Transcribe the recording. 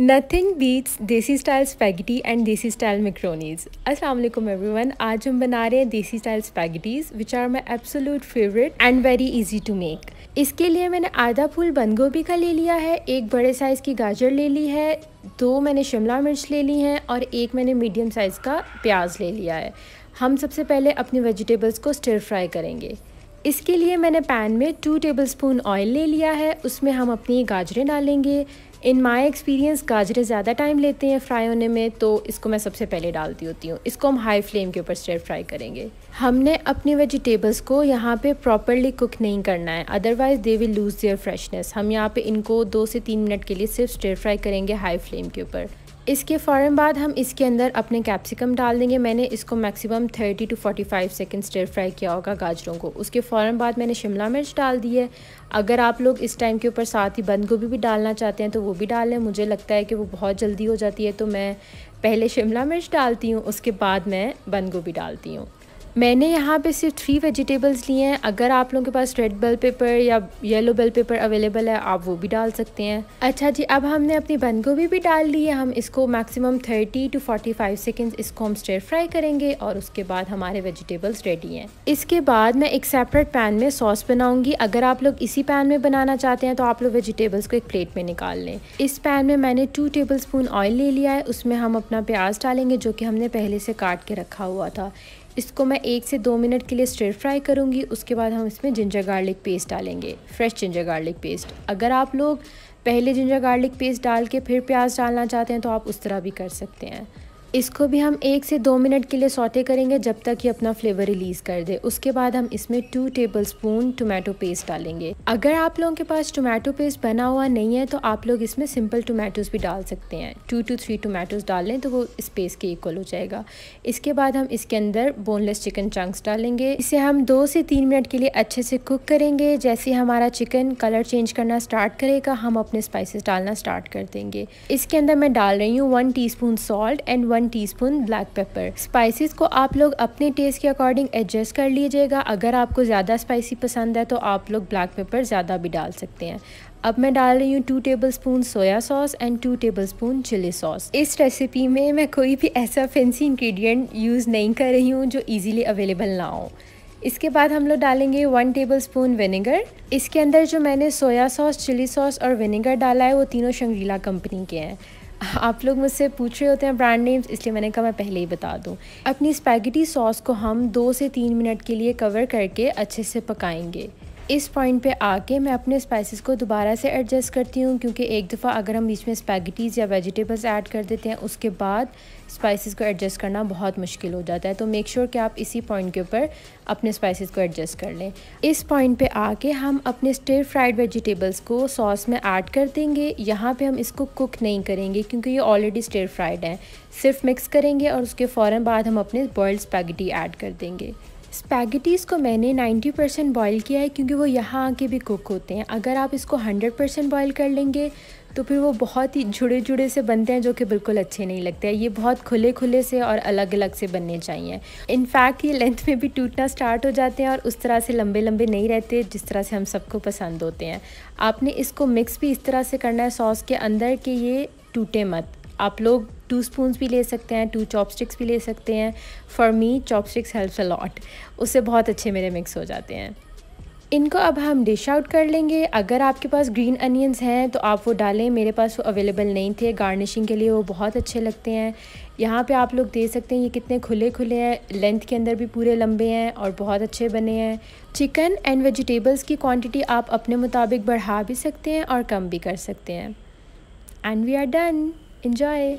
nothing beats desi style spaghetti and desi style macaronis अस्सलाम वालेकुम everyone आज हम बना रहे हैं desi style spaghettis which are my absolute favourite and very easy to make इसके लिए मैंने आधा फूल बंद गोभी का ले लिया है एक बड़े साइज़ की गाजर ले ली है दो मैंने शिमला मिर्च ले ली हैं और एक मैंने मीडियम साइज़ का प्याज ले लिया है हम सबसे पहले अपनी वेजिटेबल्स को स्टिर फ्राई करेंगे इसके लिए मैंने पैन में टू टेबलस्पून ऑयल ले लिया है उसमें हम अपनी गाजरें डालेंगे इन माय एक्सपीरियंस गाजरें ज़्यादा टाइम लेते हैं फ्राई होने में तो इसको मैं सबसे पहले डालती होती हूँ इसको हम हाई फ्लेम के ऊपर स्टेप फ्राई करेंगे हमने अपने वेजिटेबल्स को यहाँ पे प्रॉपरली कुक नहीं करना है otherwise they will lose their freshness हम यहाँ पे इनको दो से तीन मिनट के लिए सिर्फ स्टेप फ्राई करेंगे हाई फ्लेम के ऊपर इसके फ़ौर बाद हम इसके अंदर अपने कैप्सिकम डाल देंगे मैंने इसको maximum 30 to 45 second stir fry किया होगा गाजरों को उसके फ़ौर बाद मैंने शिमला मिर्च डाल दी है अगर आप लोग इस टाइम के ऊपर साथ ही बंद गोभी भी डालना चाहते हैं तो वो भी डाल लें मुझे लगता है कि वो बहुत जल्दी हो जाती है तो मैं पहले शिमला मिर्च डालती हूँ उसके बाद मैं बंद गोभी डालती हूँ मैंने यहाँ पे सिर्फ थ्री वेजिटेबल्स लिए हैं अगर आप लोगों के पास रेड बेल पेपर या येलो बेल पेपर अवेलेबल है आप वो भी डाल सकते हैं अच्छा जी अब हमने अपनी बंद गोभी भी डाल ली है हम इसको मैक्सिमम 30 टू 45 सेकेंड्स इसको हम स्टेयर फ्राई करेंगे और उसके बाद हमारे वेजिटेबल्स रेडी हैं इसके बाद मैं एक सेपरेट पैन में सॉस बनाऊँगी अगर आप लोग इसी पैन में बनाना चाहते हैं तो आप लोग वेजिटेबल्स को एक प्लेट में निकाल लें इस पैन में मैंने टू टेबल स्पून ऑयल ले लिया है उसमें हम अपना प्याज डालेंगे जो कि हमने पहले से काट के रखा हुआ था इसको मैं एक से दो मिनट के लिए स्टिर फ्राई करूँगी उसके बाद हम इसमें जिंजर गार्लिक पेस्ट डालेंगे फ्रेश जिंजर गार्लिक पेस्ट अगर आप लोग पहले जिंजर गार्लिक पेस्ट डाल के फिर प्याज डालना चाहते हैं तो आप उस तरह भी कर सकते हैं इसको भी हम एक से दो मिनट के लिए सौते करेंगे जब तक ये अपना फ्लेवर रिलीज़ कर दे उसके बाद हम इसमें two tablespoon tomato paste डालेंगे अगर आप लोगों के पास टोमेटो पेस्ट बना हुआ नहीं है तो आप लोग इसमें सिंपल टोमेटोज़ भी डाल सकते हैं टू टू थ्री टोमेटोज़ डाल लें तो वो स्पेस के इक्वल हो जाएगा इसके बाद हम इसके अंदर बोनलेस चिकन चंक्स डालेंगे इसे हम दो से तीन मिनट के लिए अच्छे से कुक करेंगे जैसे हमारा चिकन कलर चेंज करना स्टार्ट करेगा हम अपने स्पाइसिस डालना स्टार्ट कर देंगे इसके अंदर मैं डाल रही हूँ one T salt and one one teaspoon black pepper spices को आप लोग अपने टेस्ट के अकॉर्डिंग एडजस्ट कर लीजिएगा अगर आपको ज़्यादा स्पाइसी पसंद है तो आप लोग ब्लैक पेपर ज़्यादा भी डाल सकते हैं अब मैं डाल रही हूँ two tablespoon soya sauce and two tablespoon chilli sauce इस रेसिपी में मैं कोई भी ऐसा फैंसी इंग्रेडिएंट यूज़ नहीं कर रही हूँ जो इजीली अवेलेबल ना हो इसके बाद हम लोग डालेंगे वन टेबल स्पून विनेगर इसके अंदर जो मैंने सोया सॉस चिली सॉस और विनेगर डाला है वो तीनों शंगरीला कंपनी के हैं आप लोग मुझसे पूछ रहे होते हैं ब्रांड नेम्स इसलिए मैंने कहा मैं पहले ही बता दूं अपनी स्पैगेटी सॉस को हम दो से तीन मिनट के लिए कवर करके अच्छे से पकाएंगे इस पॉइंट पे आके मैं अपने स्पाइसेस को दोबारा से एडजस्ट करती हूँ क्योंकि एक दफ़ा अगर हम बीच में स्पैगटीज़ या वेजिटेबल्स ऐड कर देते हैं उसके बाद स्पाइसेस को एडजस्ट करना बहुत मुश्किल हो जाता है तो मेक श्योर sure कि आप इसी पॉइंट के ऊपर अपने स्पाइसेस को एडजस्ट कर लें इस पॉइंट पे आके हम अपने स्टेर फ्राइड वेजिटेबल्स को सॉस में ऐड कर देंगे यहाँ पे हम इसको कुक नहीं करेंगे क्योंकि ये ऑलरेडी स्टेयर फ्राइड है सिर्फ मिक्स करेंगे और उसके फ़ौर बाद हम अपने बॉयल्ड स्पैगटी ऐड कर देंगे स्पैगेटीज़ को मैंने 90 परसेंट बॉयल किया है क्योंकि वो यहाँ आके भी कुक होते हैं अगर आप इसको 100 परसेंट बॉयल कर लेंगे तो फिर वो बहुत ही जुड़े जुड़े से बनते हैं जो कि बिल्कुल अच्छे नहीं लगते हैं ये बहुत खुले खुले से और अलग अलग से बनने चाहिए इनफैक्ट ये लेंथ में भी टूटना स्टार्ट हो जाते हैं और उस तरह से लंबे लंबे नहीं रहते जिस तरह से हम सबको पसंद होते हैं आपने इसको मिक्स भी इस तरह से करना है सॉस के अंदर कि ये टूटे मत आप लोग टू स्पून्स भी ले सकते हैं टू चॉपस्टिक्स भी ले सकते हैं for me chopsticks helps a lot उससे बहुत अच्छे मेरे मिक्स हो जाते हैं इनको अब हम डिश आउट कर लेंगे अगर आपके पास ग्रीन अनियंस हैं तो आप वो डालें मेरे पास वो अवेलेबल नहीं थे गार्निशिंग के लिए वो बहुत अच्छे लगते हैं यहाँ पे आप लोग दे सकते हैं ये कितने खुले खुले हैं लेंथ के अंदर भी पूरे लंबे हैं और बहुत अच्छे बने हैं चिकन एंड वेजिटेबल्स की क्वान्टिटी आप अपने मुताबिक बढ़ा भी सकते हैं और कम भी कर सकते हैं and we are done enjoy